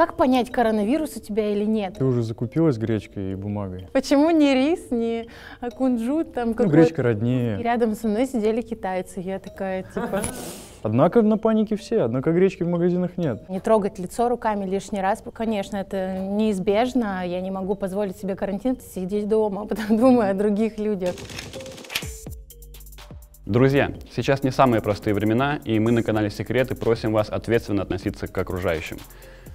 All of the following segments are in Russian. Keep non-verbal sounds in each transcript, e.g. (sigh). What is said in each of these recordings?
Как понять, коронавирус у тебя или нет? Ты уже закупилась гречкой и бумагой? Почему не рис, не кунжут? Там ну, гречка роднее. И рядом со мной сидели китайцы, я такая, типа... (laughs) Однако на панике все, однако гречки в магазинах нет. Не трогать лицо руками лишний раз, конечно, это неизбежно. Я не могу позволить себе карантин, сидеть дома, (laughs) потом думаю о других людях. Друзья, сейчас не самые простые времена, и мы на канале Секреты просим вас ответственно относиться к окружающим.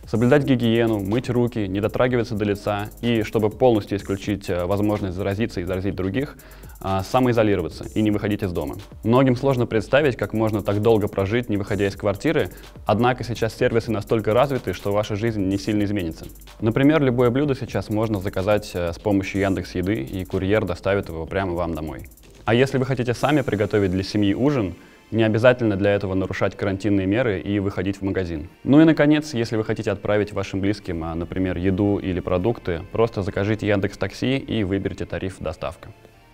Соблюдать гигиену, мыть руки, не дотрагиваться до лица и, чтобы полностью исключить э, возможность заразиться и заразить других, а, самоизолироваться и не выходить из дома. Многим сложно представить, как можно так долго прожить, не выходя из квартиры, однако сейчас сервисы настолько развиты, что ваша жизнь не сильно изменится. Например, любое блюдо сейчас можно заказать э, с помощью Яндекс Еды, и курьер доставит его прямо вам домой. А если вы хотите сами приготовить для семьи ужин, не обязательно для этого нарушать карантинные меры и выходить в магазин. Ну и, наконец, если вы хотите отправить вашим близким, а, например, еду или продукты, просто закажите Яндекс Такси и выберите тариф «Доставка».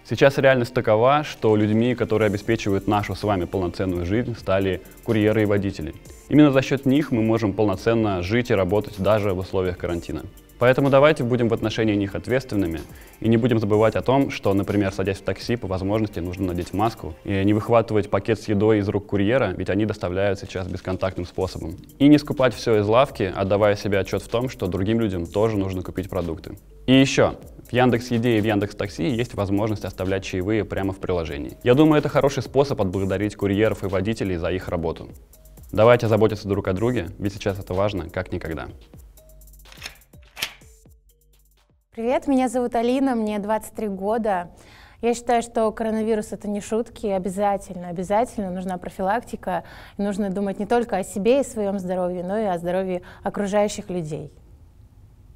Сейчас реальность такова, что людьми, которые обеспечивают нашу с вами полноценную жизнь, стали курьеры и водители – Именно за счет них мы можем полноценно жить и работать даже в условиях карантина. Поэтому давайте будем в отношении них ответственными и не будем забывать о том, что, например, садясь в такси, по возможности нужно надеть маску и не выхватывать пакет с едой из рук курьера, ведь они доставляют сейчас бесконтактным способом. И не скупать все из лавки, отдавая себе отчет в том, что другим людям тоже нужно купить продукты. И еще, в Яндекс Еде и в Яндекс Такси есть возможность оставлять чаевые прямо в приложении. Я думаю, это хороший способ отблагодарить курьеров и водителей за их работу. Давайте заботиться друг о друге, ведь сейчас это важно, как никогда. Привет, меня зовут Алина, мне 23 года. Я считаю, что коронавирус это не шутки, обязательно, обязательно нужна профилактика, нужно думать не только о себе и своем здоровье, но и о здоровье окружающих людей.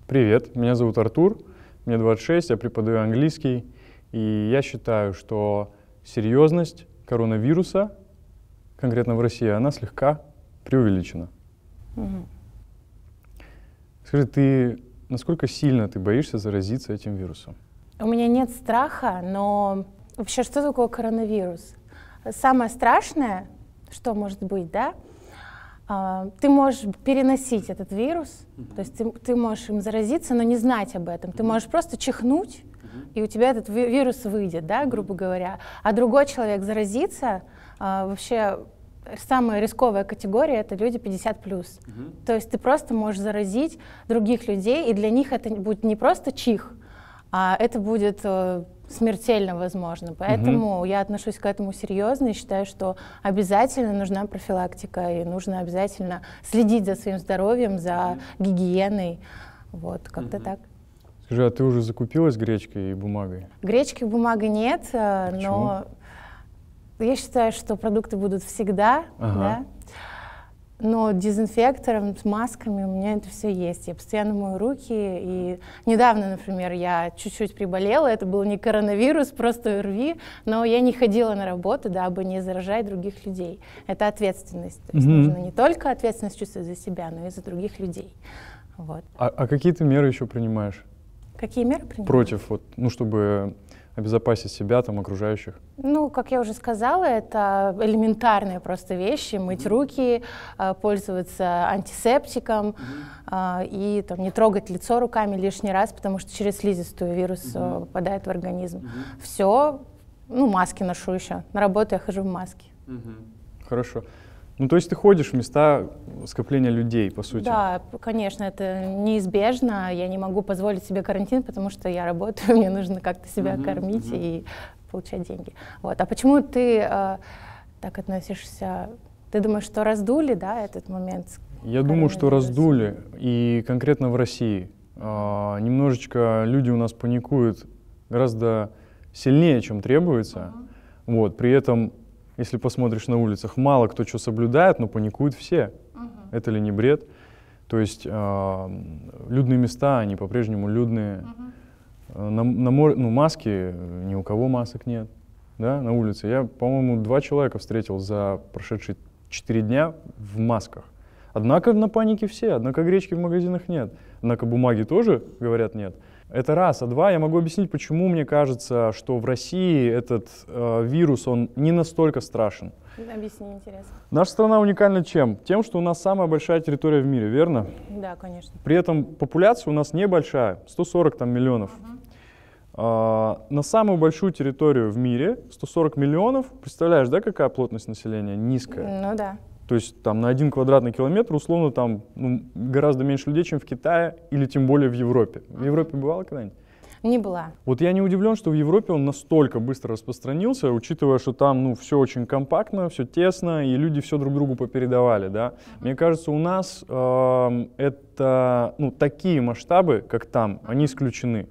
Привет, меня зовут Артур, мне 26, я преподаю английский, и я считаю, что серьезность коронавируса, конкретно в России, она слегка преувеличено. Угу. Скажи, ты насколько сильно ты боишься заразиться этим вирусом? У меня нет страха, но вообще что такое коронавирус? Самое страшное, что может быть, да? А, ты можешь переносить этот вирус, то есть ты, ты можешь им заразиться, но не знать об этом. Ты можешь просто чихнуть, и у тебя этот вирус выйдет, да, грубо говоря. А другой человек заразится, а, вообще самая рисковая категория это люди 50 плюс. Угу. То есть ты просто можешь заразить других людей, и для них это будет не просто чих, а это будет э, смертельно возможно. Поэтому угу. я отношусь к этому серьезно и считаю, что обязательно нужна профилактика и нужно обязательно следить за своим здоровьем, за угу. гигиеной. Вот, как-то угу. так. Скажи, а ты уже закупилась гречкой и бумагой? Гречки и бумагой нет, э, а Почему? но я считаю, что продукты будут всегда, ага. да. Но дезинфектором, с масками у меня это все есть. Я постоянно мою руки. И недавно, например, я чуть-чуть приболела. Это был не коронавирус, просто РВИ. Но я не ходила на работу, дабы не заражать других людей. Это ответственность. То есть mm-hmm. нужно не только ответственность чувствовать за себя, но и за других людей. Вот. А, а какие ты меры еще принимаешь? Какие меры принимаешь? Против, вот, ну, чтобы обезопасить себя, там, окружающих? Ну, как я уже сказала, это элементарные просто вещи. Мыть руки, а, пользоваться антисептиком mm -hmm. и там, не трогать лицо руками лишний раз, потому что через слизистую вирус mm -hmm. А, попадает в организм. Mm -hmm. Все, ну, маски ношу еще. На работу я хожу в маске. Хорошо. Ну, то есть ты ходишь в места скопления людей, по сути. Да, конечно, это неизбежно. Я не могу позволить себе карантин, потому что я работаю, (laughs) мне нужно как-то себя mm-hmm, кормить mm-hmm. и получать деньги. Вот. А почему ты э, так относишься? Ты думаешь, что раздули, да, этот момент? Я думаю, что раздули, и конкретно в России. Э, немножечко люди у нас паникуют гораздо сильнее, чем требуется. Mm-hmm. Вот, при этом если посмотришь на улицах, мало кто что соблюдает, но паникуют все. Угу. Это ли не бред? То есть э, людные места, они по-прежнему людные. Угу. На, на море, ну, маски, ни у кого масок нет, да, на улице. Я, по-моему, два человека встретил за прошедшие четыре дня в масках. Однако на панике все, однако гречки в магазинах нет, однако бумаги тоже, говорят, нет. Это раз. А два, я могу объяснить, почему мне кажется, что в России этот э, вирус, он не настолько страшен. Объясни, интересно. Наша страна уникальна чем? Тем, что у нас самая большая территория в мире, верно? Да, конечно. При этом популяция у нас небольшая, 140 там миллионов. Угу. А, на самую большую территорию в мире, 140 миллионов, представляешь, да, какая плотность населения? Низкая. Ну да. То есть там на один квадратный километр условно там ну, гораздо меньше людей, чем в Китае или тем более в Европе. В Европе бывало когда-нибудь? Не была. Вот я не удивлен, что в Европе он настолько быстро распространился, учитывая, что там ну, все очень компактно, все тесно, и люди все друг другу попередавали. Да? Мне кажется, у нас э, это ну, такие масштабы, как там, они исключены.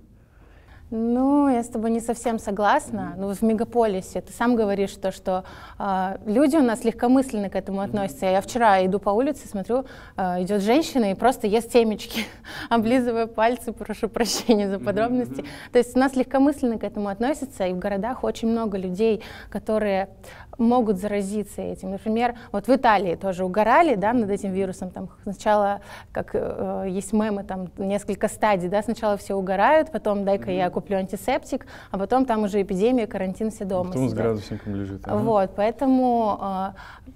Ну, я с тобой не совсем согласна. mm Ну, в мегаполисе ты сам говоришь то, что э, люди у нас легкомысленно к этому относятся. Я вчера иду по улице, смотрю, э, идет женщина и просто ест семечки, (laughs) облизывая пальцы, прошу прощения за подробности. То есть у нас легкомысленно к этому относятся, и в городах очень много людей, которые могут заразиться этим. Например, вот в Италии тоже угорали да, над этим вирусом. Там сначала, как э, есть мемы, там несколько стадий. Да, сначала все угорают, потом дай-ка mm-hmm. я куплю антисептик, а потом там уже эпидемия, карантин, все дома. Потом сидят. с градусником лежит. Ага. Вот, поэтому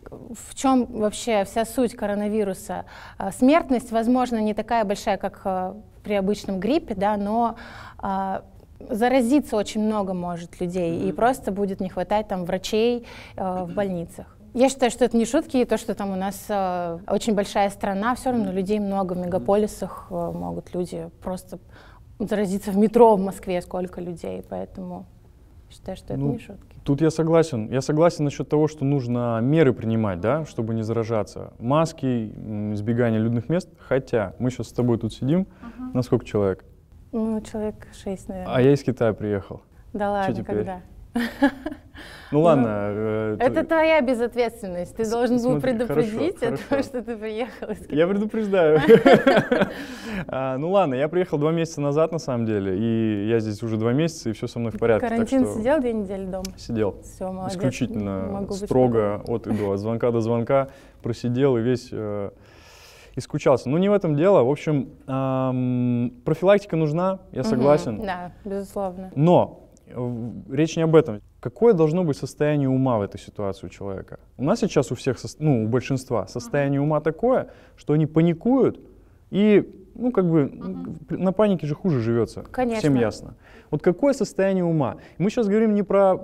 э, в чем вообще вся суть коронавируса? Э, смертность, возможно, не такая большая, как э, при обычном гриппе, да, но э, заразиться очень много может людей, mm-hmm. и просто будет не хватать там врачей э, в больницах. Я считаю, что это не шутки, и то, что там у нас э, очень большая страна, все равно людей много в мегаполисах, э, могут люди просто заразиться в метро в Москве, сколько людей, поэтому считаю, что это ну, не шутки. Тут я согласен. Я согласен насчет того, что нужно меры принимать, да, чтобы не заражаться. Маски, избегание людных мест, хотя мы сейчас с тобой тут сидим, uh-huh. на сколько человек? Ну, человек шесть, наверное. А я из Китая приехал. Да ладно, Что теперь? когда? (laughs) Ну ладно. Ну, э, это твоя безответственность. Ты должен был предупредить о том, что ты приехал. из Китая. Я предупреждаю. (laughs) (laughs) А, ну ладно, я приехал два месяца назад на самом деле, и я здесь уже два месяца, и все со мной в порядке. Карантин сидел две недели дома? Сидел. Все, молодец. Исключительно строго от и до, от звонка до звонка просидел и весь э, и скучался. Ну, не в этом дело. В общем, эм, профилактика нужна, я согласен. Угу, да, безусловно. Но э, речь не об этом. Какое должно быть состояние ума в этой ситуации у человека? У нас сейчас у всех, ну, у большинства состояние ума такое, что они паникуют и, ну, как бы, угу. на панике же хуже живется. Конечно. Всем ясно. Вот какое состояние ума? Мы сейчас говорим не про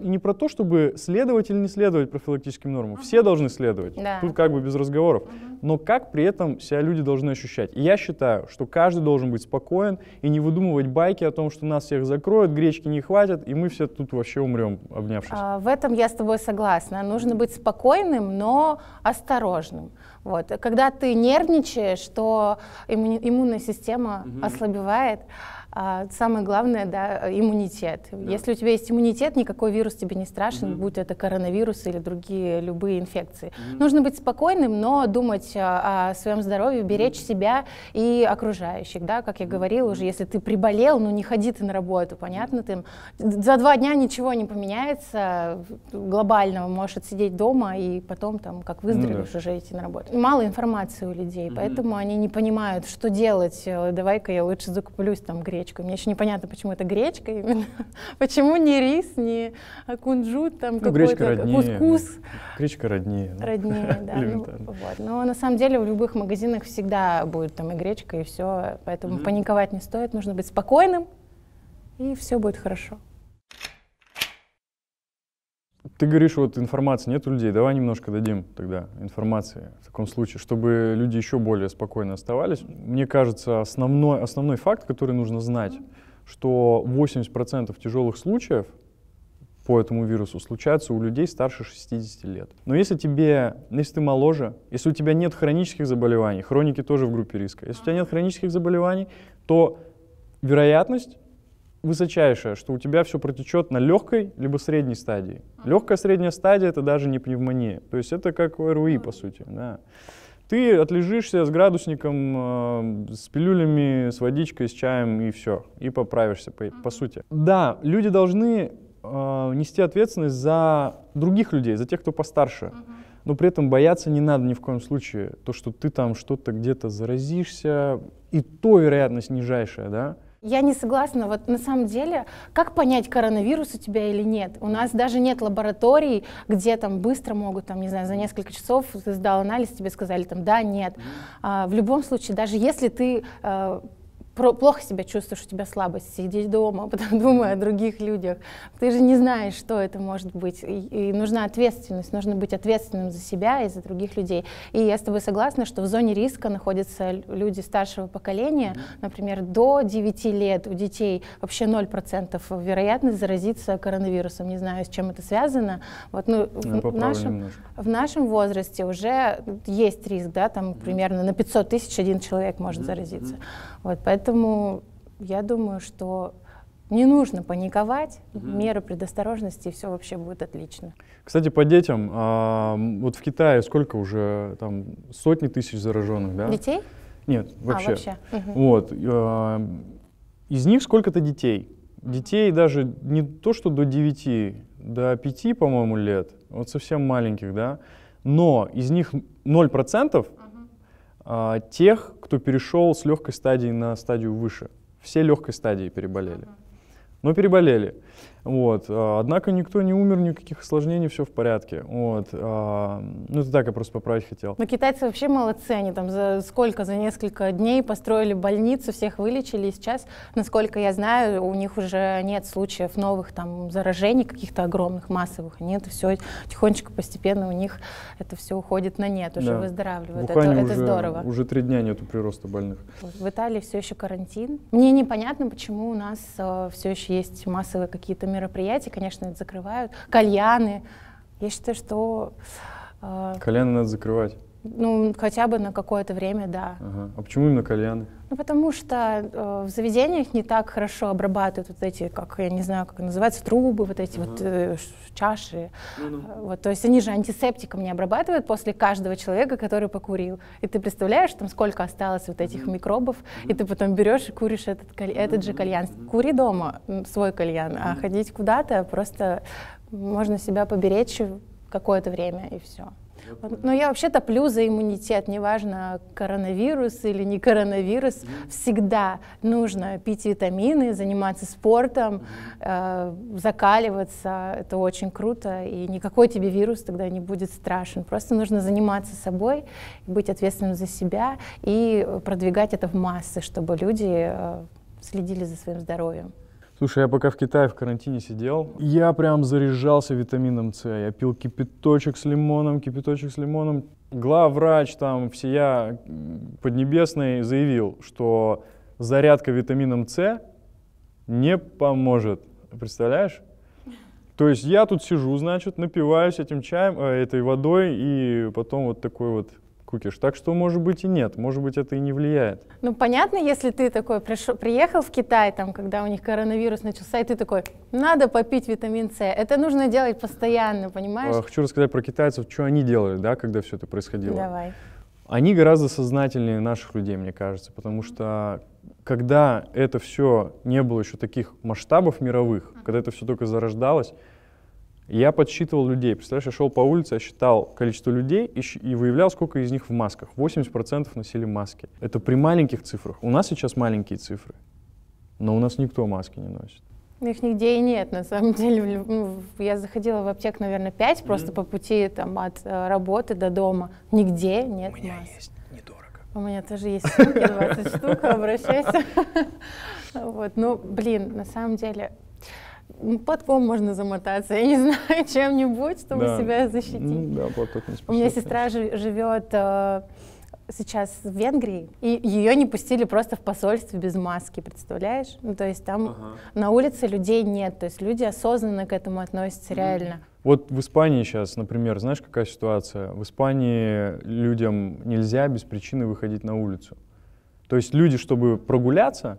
не про то, чтобы следовать или не следовать профилактическим нормам. Угу. Все должны следовать. Да. Тут как бы без разговоров. Угу. Но как при этом себя люди должны ощущать? И я считаю, что каждый должен быть спокоен и не выдумывать байки о том, что нас всех закроют, гречки не хватит, и мы все тут вообще умрем, обнявшись. А, в этом я с тобой согласна. Нужно быть спокойным, но осторожным. Вот. Когда ты нервничаешь, то иммунная система угу. ослабевает. А, самое главное, да, иммунитет. Да. Если у тебя есть иммунитет, никакой вирус тебе не страшен, угу. будь это коронавирус или другие любые инфекции. Угу. Нужно быть спокойным, но думать а, о своем здоровье, беречь угу. себя и окружающих, да, как я говорила уже, если ты приболел, ну не ходи ты на работу, понятно, ты за два дня ничего не поменяется глобального, можешь сидеть дома и потом там, как выздоровеешь, ну, да. уже идти на работу. Мало информации у людей, угу. поэтому они не понимают, что делать, э, давай-ка я лучше закуплюсь там гречкой гречку. Мне еще непонятно, почему это гречка именно. (laughs) почему не рис, не кунжут, там ну, какой-то кускус. Гречка роднее. Ну. Роднее, (laughs) да. ну, вот. Но на самом деле в любых магазинах всегда будет там и гречка, и все. Поэтому mm-hmm. паниковать не стоит, нужно быть спокойным, и все будет хорошо. Ты говоришь, вот информации нет у людей, давай немножко дадим тогда информации в таком случае, чтобы люди еще более спокойно оставались. Мне кажется, основной, основной факт, который нужно знать, что 80% тяжелых случаев по этому вирусу случаются у людей старше 60 лет. Но если тебе, если ты моложе, если у тебя нет хронических заболеваний, хроники тоже в группе риска, если у тебя нет хронических заболеваний, то вероятность высочайшее, что у тебя все протечет на легкой либо средней стадии. Легкая средняя стадия это даже не пневмония. То есть это как РУИ, по сути. Да. Ты отлежишься с градусником, э, с пилюлями, с водичкой, с чаем и все. И поправишься, по, по сути. Да, люди должны э, нести ответственность за других людей, за тех, кто постарше. Но при этом бояться не надо ни в коем случае. То, что ты там что-то где-то заразишься, и то вероятность нижайшая, да. Я не согласна. Вот на самом деле, как понять, коронавирус у тебя или нет? У нас даже нет лабораторий, где там быстро могут, там, не знаю, за несколько часов ты сдал анализ, тебе сказали там да, нет. А, в любом случае, даже если ты э, плохо себя чувствуешь, у тебя слабость, сидеть дома, (laughs) потом думая о других людях. Ты же не знаешь, что это может быть. И, и нужна ответственность, нужно быть ответственным за себя и за других людей. И я с тобой согласна, что в зоне риска находятся люди старшего поколения, например, до 9 лет у детей вообще 0% вероятность заразиться коронавирусом. Не знаю, с чем это связано. Вот, ну, в, ну, нашем, в нашем возрасте уже есть риск, да, там примерно на 500 тысяч один человек может заразиться. Вот, поэтому Поэтому я думаю, что не нужно паниковать, угу. меры предосторожности, и все вообще будет отлично. Кстати, по детям, а, вот в Китае сколько уже там сотни тысяч зараженных, да? Детей? Нет, вообще. А, вообще. Угу. Вот. А, из них сколько-то детей. Детей даже не то, что до 9, до 5, по-моему, лет, вот совсем маленьких, да, но из них 0% а, тех, кто перешел с легкой стадии на стадию выше. Все легкой стадии переболели. Но ну, переболели. Вот. А, однако никто не умер, никаких осложнений, все в порядке. Вот. А, ну, это так я просто поправить хотел. Но китайцы вообще молодцы, они там за сколько, за несколько дней построили больницу, всех вылечили, и сейчас, насколько я знаю, у них уже нет случаев новых там заражений каких-то огромных, массовых, нет, все тихонечко, постепенно у них это все уходит на нет, уже да. выздоравливают, это, уже, это здорово. уже три дня нету прироста больных. В Италии все еще карантин. Мне непонятно, почему у нас а, все еще есть массовые какие-то мероприятия мероприятий, конечно, это закрывают. Кальяны. Я считаю, что... Э... Кальяны надо закрывать. Ну, хотя бы на какое-то время, да. Ага. А почему именно кальяны? Ну, потому что э, в заведениях не так хорошо обрабатывают вот эти, как, я не знаю, как называются, трубы, вот эти ага. вот э, чаши. Ну-ну. Э, вот, то есть они же антисептиком не обрабатывают после каждого человека, который покурил. И ты представляешь, там сколько осталось вот этих микробов, и ты потом берешь и куришь этот, каль... этот же кальян. Кури дома свой кальян, а ходить куда-то просто можно себя поберечь какое-то время, и все. Но я вообще топлю за иммунитет, неважно, коронавирус или не коронавирус. Всегда нужно пить витамины, заниматься спортом, э, закаливаться. Это очень круто, и никакой тебе вирус тогда не будет страшен. Просто нужно заниматься собой, быть ответственным за себя и продвигать это в массы, чтобы люди э, следили за своим здоровьем. Слушай, я пока в Китае в карантине сидел, я прям заряжался витамином С. Я пил кипяточек с лимоном, кипяточек с лимоном. Главврач там всея Поднебесной заявил, что зарядка витамином С не поможет. Представляешь? То есть я тут сижу, значит, напиваюсь этим чаем, э, этой водой, и потом вот такой вот кукиш. Так что, может быть, и нет, может быть, это и не влияет. Ну, понятно, если ты такой пришел, приехал в Китай, там, когда у них коронавирус начался, и ты такой, надо попить витамин С. Это нужно делать постоянно, понимаешь? А, хочу рассказать про китайцев, что они делали, да, когда все это происходило. Давай. Они гораздо сознательнее наших людей, мне кажется, потому что когда это все не было еще таких масштабов мировых, когда это все только зарождалось, я подсчитывал людей. Представляешь, я шел по улице, я считал количество людей и, и выявлял, сколько из них в масках. 80% носили маски. Это при маленьких цифрах. У нас сейчас маленькие цифры, но у нас никто маски не носит. Их нигде и нет, на самом деле. Ну, я заходила в аптек, наверное, пять mm-hmm. просто по пути там, от э, работы до дома. Нигде нет У меня масок. есть недорого. У меня тоже есть сумки, 20 штук, обращайся. (laughs) Вот, ну, блин, на самом деле, ну, платком можно замотаться, я не (laughs) знаю, чем-нибудь, чтобы да. себя защитить. Ну, да, платок не спасет, У меня сестра конечно. живет э, сейчас в Венгрии, и ее не пустили просто в посольство без маски, представляешь? Ну, то есть там ага. на улице людей нет, то есть люди осознанно к этому относятся mm. реально. Вот в Испании сейчас, например, знаешь, какая ситуация? В Испании людям нельзя без причины выходить на улицу. То есть люди, чтобы прогуляться,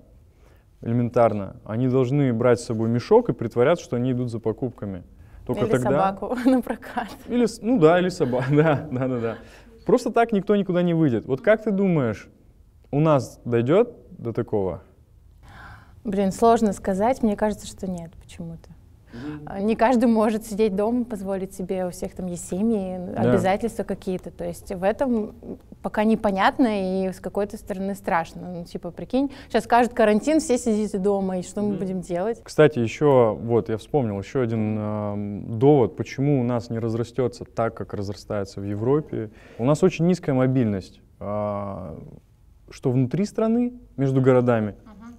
элементарно. Они должны брать с собой мешок и притворяться, что они идут за покупками. Только или тогда... собаку (laughs) на прокат. Или, ну да, или собаку, (laughs) да, да, да, да. Просто так никто никуда не выйдет. Вот как ты думаешь, у нас дойдет до такого? Блин, сложно сказать. Мне кажется, что нет почему-то. Э, не каждый может сидеть дома, позволить себе, у всех там есть семьи, да. обязательства какие-то. То есть в этом пока непонятно и с какой-то стороны страшно. Ну, типа, прикинь, сейчас скажут карантин, все сидите дома, и что мы будем делать? Кстати, еще, вот, я вспомнил, еще один э, довод, почему у нас не разрастется так, как разрастается в Европе. У нас очень низкая мобильность, э, что внутри страны, между городами, uh-huh.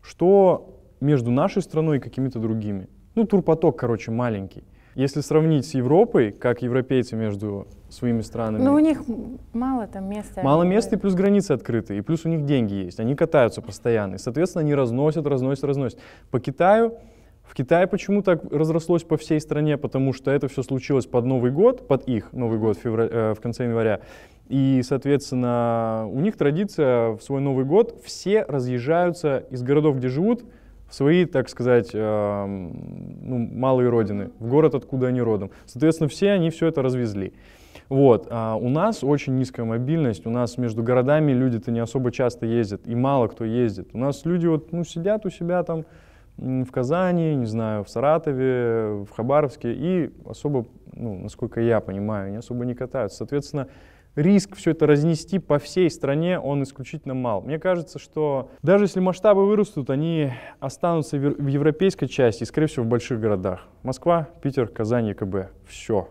что между нашей страной и какими-то другими. Ну, турпоток, короче, маленький. Если сравнить с Европой, как европейцы между своими странами... Ну, у них мало там места. Мало места, и плюс границы открыты, и плюс у них деньги есть. Они катаются постоянно, и, соответственно, они разносят, разносят, разносят. По Китаю... В Китае почему так разрослось по всей стране? Потому что это все случилось под Новый год, под их Новый год февраль, э, в конце января. И, соответственно, у них традиция в свой Новый год все разъезжаются из городов, где живут, в свои, так сказать, э, ну, малые родины, в город, откуда они родом. Соответственно, все они все это развезли. Вот. А у нас очень низкая мобильность, у нас между городами люди-то не особо часто ездят, и мало кто ездит. У нас люди вот, ну, сидят у себя там в Казани, не знаю, в Саратове, в Хабаровске, и особо, ну, насколько я понимаю, не особо не катаются. Соответственно, риск все это разнести по всей стране, он исключительно мал. Мне кажется, что даже если масштабы вырастут, они останутся в европейской части скорее всего, в больших городах. Москва, Питер, Казань, ЕКБ. Все.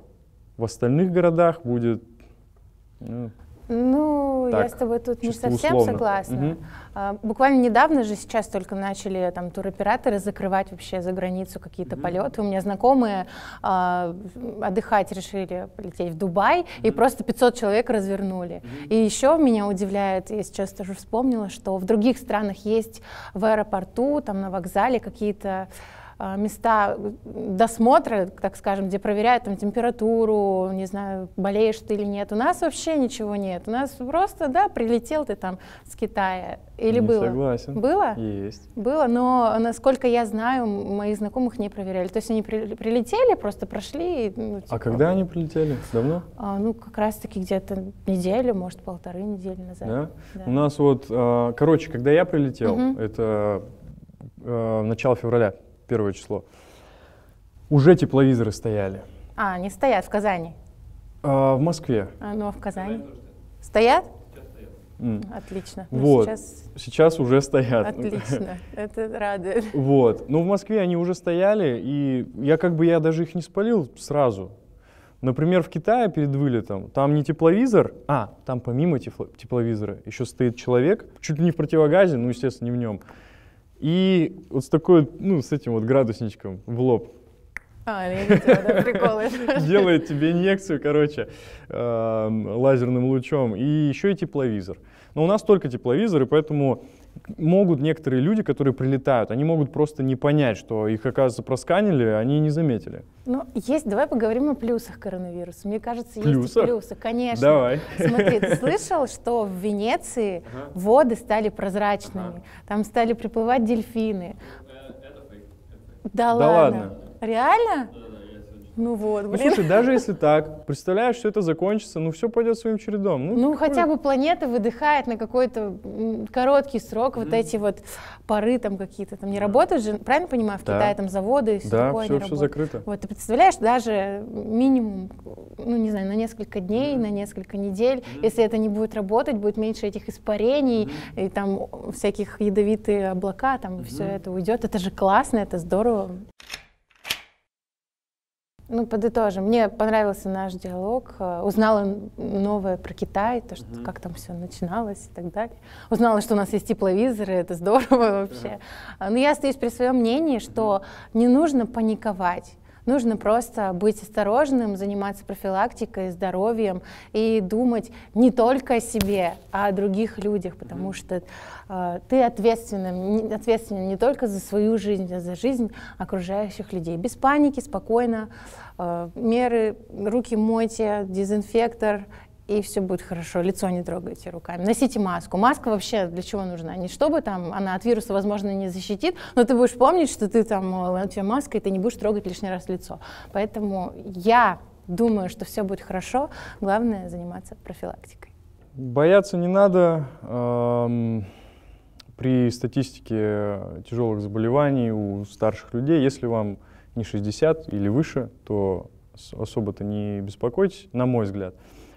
В остальных городах будет... Ну, ну так, я с тобой тут не совсем условно. согласна. Угу. А, буквально недавно же сейчас только начали там туроператоры закрывать вообще за границу какие-то угу. полеты. У меня знакомые а, отдыхать решили полететь в Дубай угу. и просто 500 человек развернули. Угу. И еще меня удивляет, я сейчас тоже вспомнила, что в других странах есть в аэропорту, там на вокзале какие-то а, места досмотра, так скажем, где проверяют там температуру, не знаю, болеешь ты или нет. У нас вообще ничего нет. У нас просто, да, прилетел ты там с Китая. Или не было? Согласен. Было? Есть. Было, но насколько я знаю, моих знакомых не проверяли. То есть они прилетели, просто прошли. Ну, а типа, а когда они прилетели? Давно? А, ну, как раз-таки где-то неделю, может, полторы недели назад. Да? да. У нас вот, а, короче, когда я прилетел, угу. это начало февраля, первое число, уже тепловизоры стояли. А, они стоят в Казани? А, в Москве. А, ну, а в Казани? Стоят? Mm. Отлично. Ну, вот. Сейчас... сейчас уже стоят. Отлично. (laughs) Это радует. Вот. Ну, в Москве они уже стояли, и я как бы я даже их не спалил сразу. Например, в Китае перед вылетом, там не тепловизор, а там помимо тепло- тепловизора еще стоит человек, чуть ли не в противогазе, ну, естественно, не в нем. И вот с такой, ну, с этим вот градусничком в лоб. А, я видела, (laughs) приколы. Делает тебе инъекцию, короче, эм, лазерным лучом. И еще и тепловизор. Но у нас только тепловизор, и поэтому могут некоторые люди, которые прилетают, они могут просто не понять, что их, оказывается, просканили, а они не заметили. Ну, есть, давай поговорим о плюсах коронавируса. Мне кажется, плюсах? есть плюсы, конечно. Давай. Смотри, ты слышал, что в Венеции ага. воды стали прозрачными, ага. там стали приплывать дельфины. Э, это, это, это, да, да ладно? ладно? Реально? Да. Ну вот, ну, блин. Ну, слушай, даже если (laughs) так, представляешь, что это закончится, ну все пойдет своим чередом. Ну, ну хотя бы планета выдыхает на какой-то короткий срок mm-hmm. вот эти вот пары там какие-то там не работают же, правильно понимаю, в да. Китае там заводы и все да, такое все, не все работает. закрыто. Вот, ты представляешь, даже минимум, ну не знаю, на несколько дней, mm-hmm. на несколько недель, mm-hmm. если это не будет работать, будет меньше этих испарений mm-hmm. и там всяких ядовитые облака, там mm-hmm. все это уйдет. Это же классно, это здорово. Ну, подытожим. Мне понравился наш диалог. Э, узнала новое про Китай, то, что, mm-hmm. как там все начиналось и так далее. Узнала, что у нас есть тепловизоры, это здорово (laughs) вообще. Mm-hmm. Но я остаюсь при своем мнении, что mm-hmm. не нужно паниковать. Нужно просто быть осторожным, заниматься профилактикой, здоровьем и думать не только о себе, а о других людях, потому mm-hmm. что э, ты ответственен, ответственен не только за свою жизнь, а за жизнь окружающих людей. Без паники, спокойно, э, меры, руки мойте, дезинфектор и все будет хорошо, лицо не трогайте руками. Носите маску. Маска вообще для чего нужна? Не чтобы там она от вируса, возможно, не защитит, но ты будешь помнить, что ты там, у тебя маска, и ты не будешь трогать лишний раз лицо. Поэтому я думаю, что все будет хорошо. Главное заниматься профилактикой. Бояться не надо. При статистике тяжелых заболеваний у старших людей, если вам не 60 или выше, то особо-то не беспокойтесь, на мой взгляд.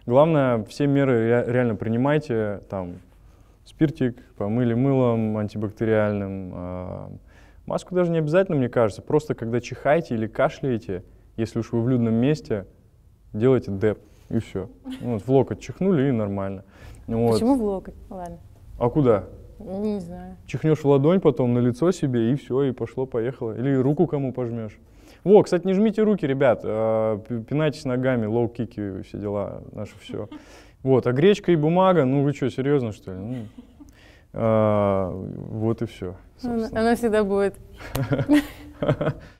Главное, все меры реально принимайте, там, спиртик, помыли мылом антибактериальным, а, маску даже не обязательно, мне кажется, просто когда чихаете или кашляете, если уж вы в людном месте, делайте деп, и все. Ну, вот, в локоть чихнули, и нормально. Вот. Почему в локоть? Ладно. А куда? Не знаю. Чихнешь в ладонь потом на лицо себе, и все, и пошло-поехало. Или руку кому пожмешь. Во, кстати, не жмите руки, ребят, а, пинайтесь ногами, лоу-кики, все дела, наше все. Вот, а гречка и бумага, ну вы что, серьезно, что ли? Ну, а, вот и все. Собственно. Она всегда будет. (laughs)